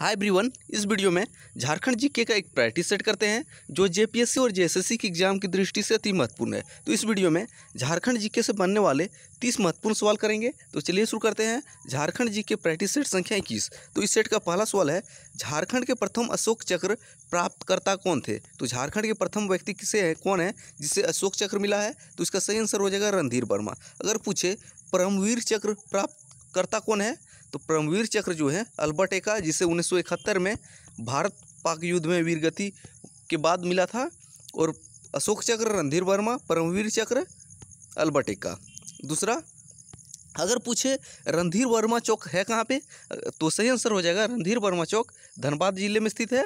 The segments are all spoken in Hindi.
हाय एवरीवन इस वीडियो में झारखंड जीके का एक प्रैक्टिस सेट करते हैं जो जेपीएससी और जेएसएससी की एग्जाम की दृष्टि से अति महत्वपूर्ण है तो इस वीडियो में झारखंड जीके से बनने वाले तीस महत्वपूर्ण सवाल करेंगे तो चलिए शुरू करते हैं झारखंड जी के प्रैक्टिस सेट संख्या इक्कीस तो इस सेट का पहला सवाल है झारखंड के प्रथम अशोक चक्र प्राप्तकर्ता कौन थे तो झारखंड के प्रथम व्यक्ति किसे है कौन है जिसे अशोक चक्र मिला है तो इसका सही आंसर हो जाएगा रणधीर वर्मा अगर पूछे परमवीर चक्र प्राप्त करता कौन है तो परमवीर चक्र जो है अल्बर्ट ए का जिसे उन्नीस में भारत पाक युद्ध में वीरगति के बाद मिला था और अशोक चक्र रणधीर वर्मा परमवीर चक्र अल्बर्ट ए का दूसरा अगर पूछे रणधीर वर्मा चौक है कहाँ पे तो सही आंसर हो जाएगा रणधीर वर्मा चौक धनबाद जिले में स्थित है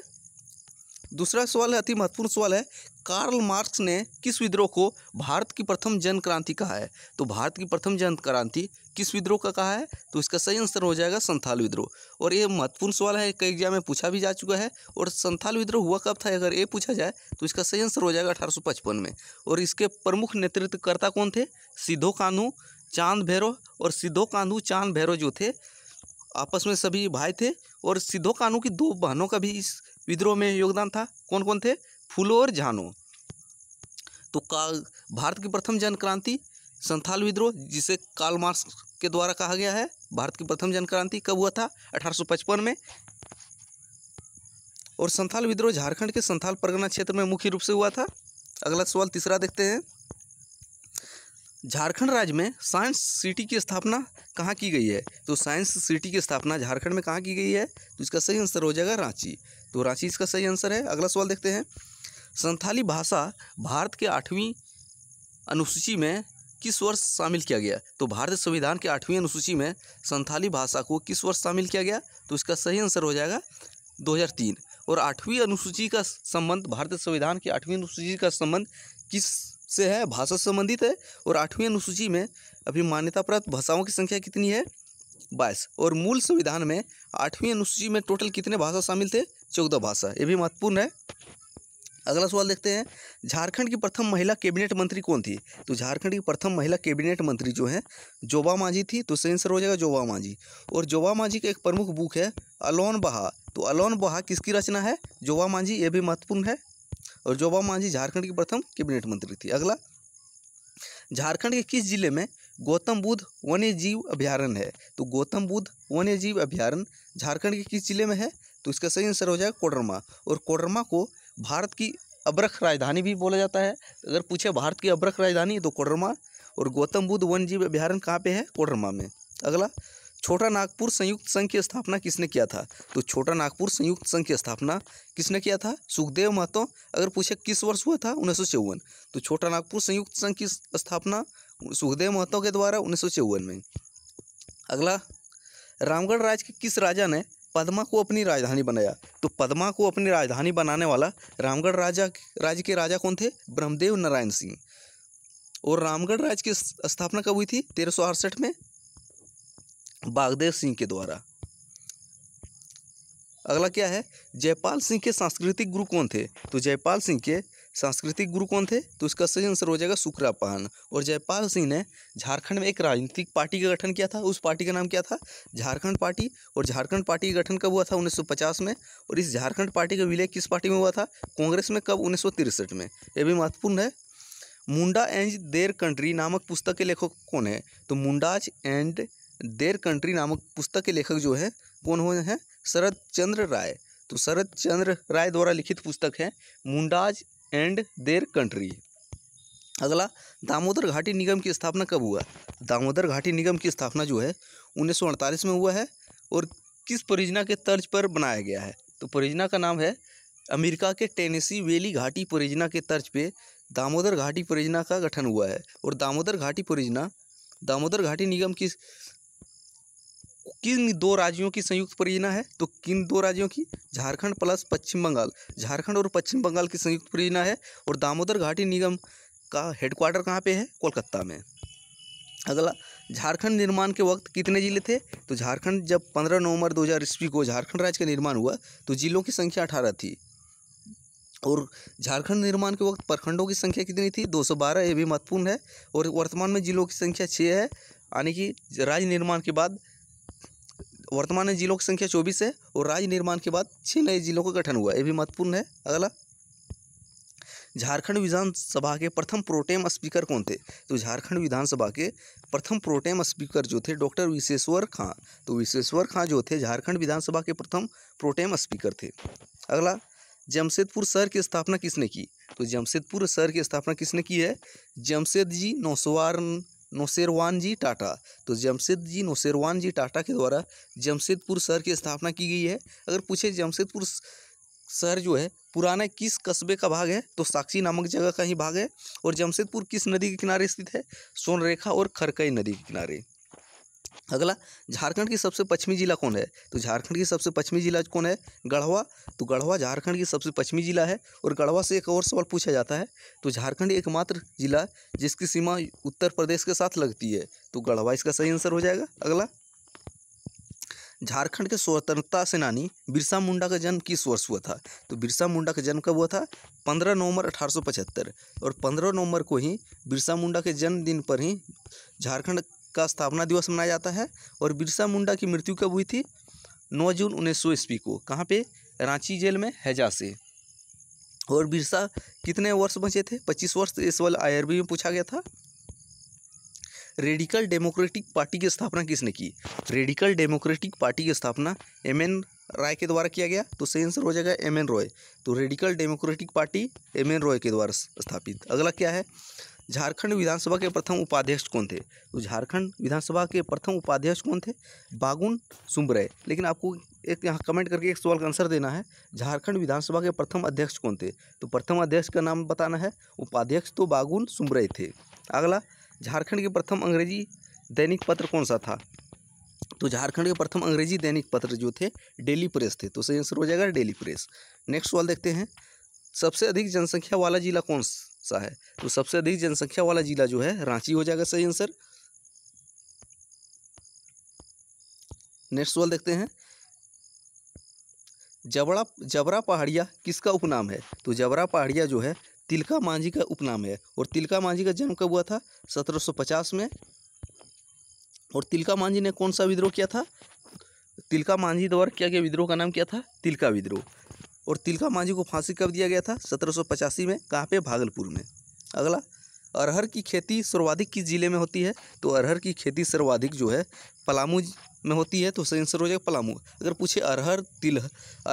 दूसरा सवाल है अति महत्वपूर्ण सवाल है कार्ल मार्क्स ने किस विद्रोह को भारत की प्रथम जन क्रांति कहा है तो भारत की प्रथम जन क्रांति किस विद्रोह का कहा है तो इसका सही आंसर हो जाएगा संथाल विद्रोह और ये महत्वपूर्ण सवाल है कई एग्जाम में पूछा भी जा चुका है और संथाल विद्रोह हुआ कब था अगर ये पूछा जाए तो इसका सही आंसर हो जाएगा अठारह में और इसके प्रमुख नेतृत्वकर्ता कौन थे सिद्धो कानू चांद भैरव और सिद्धो कानू चांद भैरव जो थे आपस में सभी भाई थे और सिद्धो कानू की दो बहनों का भी इस विद्रोह में योगदान था कौन कौन थे फूलो और झानो तो का भारत की प्रथम जनक्रांति संथाल विद्रोह जिसे काल मार्क्स के द्वारा कहा गया है भारत की प्रथम जनक्रांति कब हुआ था 1855 में और संथाल विद्रोह झारखंड के संथाल परगना क्षेत्र में मुख्य रूप से हुआ था अगला सवाल तीसरा देखते हैं झारखंड राज्य में साइंस सिटी की स्थापना कहाँ की गई है तो साइंस सिटी की स्थापना झारखंड में कहाँ की गई है तो इसका सही आंसर हो जाएगा रांची तो रांची इसका सही आंसर है अगला सवाल देखते हैं संथाली भाषा भारत के आठवीं अनुसूची में किस वर्ष शामिल किया गया तो भारतीय संविधान के आठवीं अनुसूची में संथाली भाषा को किस वर्ष शामिल किया गया तो इसका सही आंसर हो जाएगा 2003 और आठवीं अनुसूची का संबंध भारतीय संविधान की आठवीं अनुसूची का संबंध किस से है भाषा संबंधित है और आठवीं अनुसूची में अभी मान्यता प्राप्त भाषाओं की संख्या कितनी है बाईस और मूल संविधान में आठवीं अनुसूची में टोटल कितने भाषा शामिल थे चौदह भाषा ये भी महत्वपूर्ण है अगला सवाल देखते हैं झारखंड की प्रथम महिला कैबिनेट मंत्री कौन थी तो झारखंड की प्रथम महिला कैबिनेट मंत्री जो है जोबा मांझी थी तो सही आंसर हो जाएगा जोबा मांझी और जोबा मांझी का एक प्रमुख बुक है अलोन बहा तो अलोन बहा किसकी रचना है जोबा मांझी ये भी महत्वपूर्ण है और जोबा मांझी झारखंड की प्रथम कैबिनेट मंत्री थी अगला झारखंड के किस जिले में गौतम बुद्ध वन्य जीव अभ्यारण्य है तो गौतम बुद्ध वन्य जीव अभ्यारण्य झारखंड के किस जिले में है तो इसका सही आंसर हो जाएगा कोडरमा और कोडरमा को भारत की अब्रख राजधानी भी बोला जाता है अगर पूछे भारत की अब्रख राजधानी तो कोडरमा और गौतम बुद्ध वन जीव अभ्यारण कहाँ पे है कोडरमा में अगला छोटा नागपुर संयुक्त संघ की स्थापना किसने किया था तो छोटा नागपुर संयुक्त संघ की स्थापना किसने किया था सुखदेव महतो अगर पूछे किस वर्ष हुआ था उन्नीस तो छोटा नागपुर संयुक्त संघ की स्थापना सुखदेव महतो के द्वारा उन्नीस में अगला रामगढ़ राज्य के किस राजा ने पद्मा को अपनी राजधानी बनाया तो पद्मा को अपनी राजधानी बनाने वाला रामगढ़ राजा राज्य के राजा कौन थे ब्रह्मदेव नारायण सिंह और रामगढ़ राज्य की स्थापना कब हुई थी तेरह में बागदेव सिंह के द्वारा अगला क्या है जयपाल सिंह के सांस्कृतिक गुरु कौन थे तो जयपाल सिंह के सांस्कृतिक गुरु कौन थे तो इसका सही आंसर हो जाएगा पान और जयपाल सिंह ने झारखंड में एक राजनीतिक पार्टी का गठन किया था उस पार्टी का नाम क्या था झारखंड पार्टी और झारखंड पार्टी का गठन कब हुआ था 1950 में और इस झारखंड पार्टी का विलय किस पार्टी में हुआ था कांग्रेस में कब उन्नीस में यह भी महत्वपूर्ण है मुंडा एंड देर कंट्री नामक पुस्तक के लेखक कौन है तो मुंडाज एंड देर कंट्री नामक पुस्तक के लेखक जो है कौन हुए हैं शरद चंद्र राय तो शरद चंद्र राय द्वारा लिखित पुस्तक है मुंडाज एंड देयर कंट्री अगला दामोदर घाटी निगम की स्थापना कब हुआ दामोदर घाटी निगम की स्थापना जो है उन्नीस में हुआ है और किस परियोजना के तर्ज पर बनाया गया है तो परियोजना का नाम है अमेरिका के टेनेसी वेली घाटी परियोजना के तर्ज पे दामोदर घाटी परियोजना का गठन हुआ है और दामोदर घाटी परियोजना दामोदर घाटी निगम की किन दो राज्यों की संयुक्त परियोजना है तो किन दो राज्यों की झारखंड प्लस पश्चिम बंगाल झारखंड और पश्चिम बंगाल की संयुक्त परियोजना है और दामोदर घाटी निगम का हेडक्वार्टर कहाँ पे है कोलकाता में अगला झारखंड निर्माण के वक्त कितने जिले थे तो झारखंड जब पंद्रह नवंबर हज़ार ईस्वी को झारखंड राज्य का निर्माण हुआ तो जिलों की संख्या अठारह थी और झारखंड निर्माण के वक्त प्रखंडों की संख्या कितनी थी 212 ये भी महत्वपूर्ण है और वर्तमान में जिलों की संख्या छः है यानी कि राज्य निर्माण के बाद वर्तमान में जिलों की संख्या चौबीस है और राज्य निर्माण के बाद छः नए जिलों का गठन हुआ ये भी महत्वपूर्ण है अगला झारखंड विधानसभा के प्रथम प्रोटेम स्पीकर कौन थे तो झारखंड विधानसभा के प्रथम प्रोटेम स्पीकर जो थे डॉक्टर विशेश्वर खां तो विशेश्वर खां जो थे झारखंड विधानसभा के प्रथम प्रोटेम स्पीकर थे अगला जमशेदपुर शहर की स्थापना किसने की तो जमशेदपुर शहर की स्थापना किसने की है जमशेद जी नौसवार नौशेरवान जी टाटा तो जमशेद जी नौशेरवान जी टाटा के द्वारा जमशेदपुर शहर की स्थापना की गई है अगर पूछे जमशेदपुर शहर जो है पुराने किस कस्बे का भाग है तो साक्षी नामक जगह का ही भाग है और जमशेदपुर किस नदी के किनारे स्थित है सोनरेखा और खरकई नदी के किनारे अगला झारखंड की सबसे पश्चिमी जिला कौन है तो झारखंड की सबसे पश्चिमी जिला कौन है गढ़वा तो गढ़वा झारखंड की सबसे पश्चिमी जिला है और गढ़वा से एक और सवाल पूछा जाता है तो झारखंड एकमात्र जिला जिसकी सीमा उत्तर प्रदेश के साथ लगती है तो गढ़वा इसका सही आंसर हो जाएगा अगला झारखंड के स्वतंत्रता सेनानी बिरसा मुंडा का जन्म किस वर्ष हुआ था तो बिरसा मुंडा का जन्म कब हुआ था पंद्रह नवंबर अठारह और पंद्रह नवंबर को ही बिरसा मुंडा के जन्मदिन पर ही झारखंड का स्थापना दिवस मनाया जाता है और बिरसा मुंडा की मृत्यु कब हुई थी 9 जून उन्नीस सौ ईस्वी को कहाँ पे रांची जेल में हैजा से और बिरसा कितने वर्ष बचे थे 25 वर्ष इस वाले आई में पूछा गया था रेडिकल डेमोक्रेटिक पार्टी की स्थापना किसने की रेडिकल डेमोक्रेटिक पार्टी की स्थापना एम एन राय के द्वारा किया गया तो सही आंसर हो जाएगा एम एन रॉय तो radical democratic party M N Roy के द्वारा स्थापित अगला क्या है झारखंड विधानसभा के प्रथम उपाध्यक्ष कौन थे तो झारखंड विधानसभा के प्रथम उपाध्यक्ष कौन थे बागुन सुमरे लेकिन आपको एक यहाँ कमेंट करके एक सवाल का आंसर देना है झारखंड विधानसभा के प्रथम अध्यक्ष कौन थे तो प्रथम अध्यक्ष का नाम बताना है उपाध्यक्ष तो बागुन सुमरे थे अगला झारखंड के प्रथम अंग्रेजी दैनिक पत्र कौन सा था तो झारखंड के प्रथम अंग्रेजी दैनिक पत्र जो थे डेली प्रेस थे तो सही आंसर हो जाएगा डेली प्रेस नेक्स्ट सवाल देखते हैं सबसे अधिक जनसंख्या वाला जिला कौन सा सा है तो सबसे अधिक जनसंख्या वाला ज़िला जो है रांची हो जाएगा सही आंसर नेक्स्ट सवाल देखते हैं जबरा जबरा पहाड़िया किसका उपनाम है तो जबरा पहाड़िया जो है तिलका मांझी का उपनाम है और तिलका मांझी का जन्म कब हुआ था 1750 में और तिलका मांझी ने कौन सा विद्रोह किया था तिलका मांझी द्वारा क्या क्या विद्रोह का नाम क्या था तिलका विद्रोह और तिलका मांझी को फांसी कब दिया गया था सत्रह में कहाँ पे भागलपुर में अगला अरहर की खेती सर्वाधिक किस जिले में होती है तो अरहर की खेती सर्वाधिक जो है पलामू में होती है तो सही आंसर हो जाएगा पलामू अगर पूछे अरहर तिल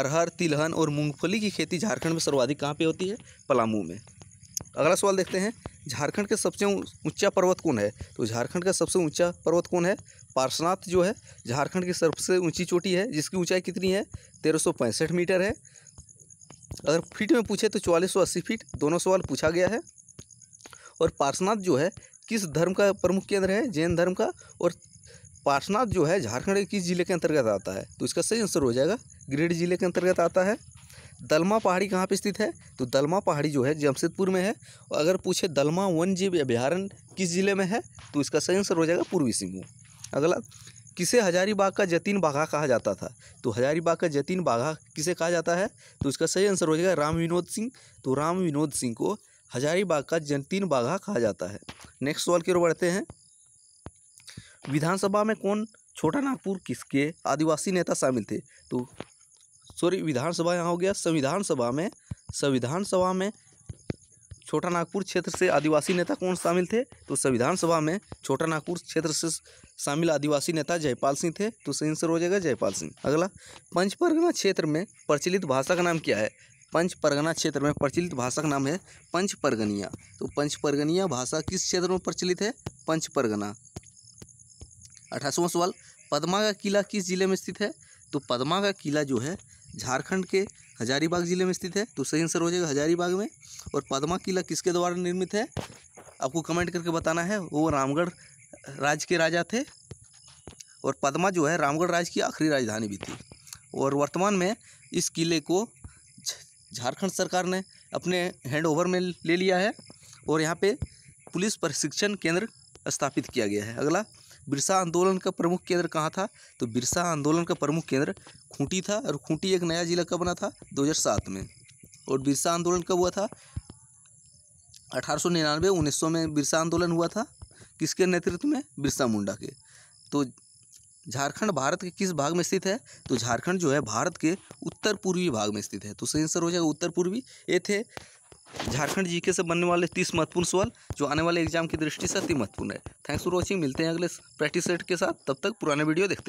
अरहर तिलहन और मूंगफली की खेती झारखंड में सर्वाधिक कहाँ पे होती है पलामू में अगला सवाल देखते हैं झारखंड के सबसे ऊंचा पर्वत कौन है तो झारखंड का सबसे ऊंचा पर्वत कौन है पार्शनाथ जो है झारखंड की सबसे ऊंची चोटी है जिसकी ऊंचाई कितनी है तेरह मीटर है अगर फीट में पूछे तो चौवालीस सौ अस्सी फीट दोनों सवाल पूछा गया है और पार्शनाथ जो है किस धर्म का प्रमुख केंद्र है जैन धर्म का और पार्शनाथ जो है झारखंड के किस जिले के अंतर्गत आता है तो इसका सही आंसर हो जाएगा ग्रेड जिले के अंतर्गत आता है दलमा पहाड़ी कहाँ पर स्थित है तो दलमा पहाड़ी जो है जमशेदपुर में है और अगर पूछे दलमा वन जीव अभ्यारण्य किस जिले में है तो इसका सही आंसर हो जाएगा पूर्वी सिंहभूम अगला किसे हजारीबाग का जतीन बाघा कहा जाता था तो हजारीबाग का जतीन बाघा किसे कहा जाता है तो इसका सही आंसर हो जाएगा राम विनोद सिंह तो राम विनोद सिंह को हजारीबाग का जतीन बाघा कहा जाता है नेक्स्ट सवाल की ओर बढ़ते हैं विधानसभा में कौन छोटा नागपुर किसके आदिवासी नेता शामिल थे तो सॉरी विधानसभा यहाँ हो गया संविधान सभा में संविधान सभा में छोटा नागपुर क्षेत्र से आदिवासी नेता कौन शामिल थे तो संविधान सभा में छोटा नागपुर क्षेत्र से शामिल आदिवासी नेता जयपाल सिंह थे तो सही आंसर हो जाएगा जयपाल सिंह अगला पंच परगना क्षेत्र में प्रचलित भाषा का नाम क्या है पंच परगना क्षेत्र में प्रचलित भाषा का नाम है पंच परगनिया तो पंच परगनिया भाषा किस क्षेत्र में प्रचलित है पंच परगना अठासवां सवाल पदमा का किला किस जिले में स्थित है तो पदमा का किला जो है झारखंड के हजारीबाग जिले में स्थित है तो सही आंसर हो जाएगा हजारीबाग में और पदमा किला किसके द्वारा निर्मित है आपको कमेंट करके बताना है वो रामगढ़ राज के राजा थे और पद्मा जो है रामगढ़ राज्य की आखिरी राजधानी भी थी और वर्तमान में इस किले को झारखंड सरकार ने अपने हैंड ओवर में ले लिया है और यहाँ पे पुलिस प्रशिक्षण केंद्र स्थापित किया गया है अगला बिरसा आंदोलन का प्रमुख केंद्र कहाँ था तो बिरसा आंदोलन का प्रमुख केंद्र खूंटी था और खूंटी एक नया जिला का बना था 2007 में और बिरसा आंदोलन कब हुआ था अठारह सौ में बिरसा आंदोलन हुआ था किसके नेतृत्व में बिरसा मुंडा के तो झारखंड भारत के किस भाग में स्थित है तो झारखंड जो है भारत के उत्तर पूर्वी भाग में स्थित है तो सही आंसर हो जाएगा उत्तर पूर्वी ये थे झारखंड जीके से बनने वाले तीस महत्वपूर्ण सवाल जो आने वाले एग्जाम की दृष्टि से अति महत्वपूर्ण है थैंक्स फॉर वॉचिंग मिलते हैं अगले प्रैक्टिस सेट के साथ तब तक पुराने वीडियो देखते